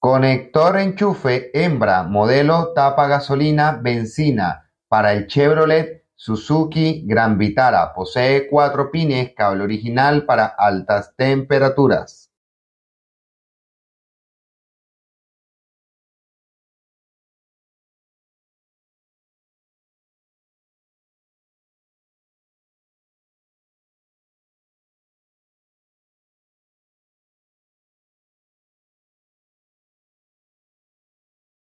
Conector enchufe hembra modelo tapa gasolina-benzina para el Chevrolet Suzuki Gran Vitara, posee cuatro pines, cable original para altas temperaturas.